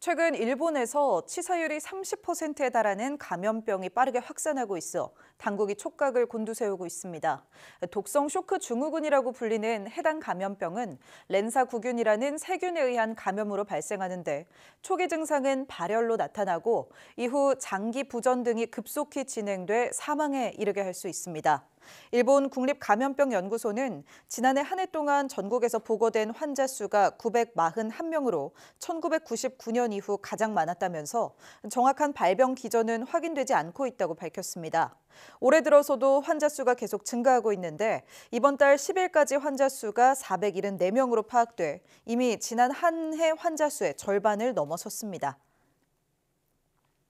최근 일본에서 치사율이 30%에 달하는 감염병이 빠르게 확산하고 있어 당국이 촉각을 곤두세우고 있습니다. 독성 쇼크 증후군이라고 불리는 해당 감염병은 렌사구균이라는 세균에 의한 감염으로 발생하는데 초기 증상은 발열로 나타나고 이후 장기 부전 등이 급속히 진행돼 사망에 이르게 할 수 있습니다. 일본 국립감염병연구소는 지난해 한 해 동안 전국에서 보고된 환자 수가 941명으로 1999년 이후 가장 많았다면서 정확한 발병 기전은 확인되지 않고 있다고 밝혔습니다. 올해 들어서도 환자 수가 계속 증가하고 있는데 이번 달 10일까지 환자 수가 474명으로 파악돼 이미 지난 한 해 환자 수의 절반을 넘어섰습니다.